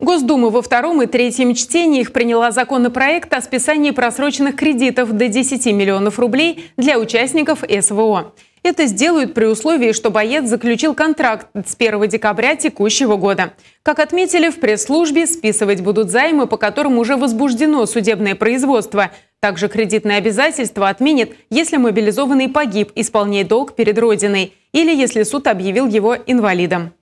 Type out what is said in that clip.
Госдума во втором и третьем чтении приняла законопроект о списании просроченных кредитов до 10 миллионов рублей для участников СВО. Это сделают при условии, что боец заключил контракт с 1 декабря текущего года. Как отметили в пресс-службе, списывать будут займы, по которым уже возбуждено судебное производство. Также кредитное обязательство отменит, если мобилизованный погиб, исполняя долг перед Родиной, или если суд объявил его инвалидом.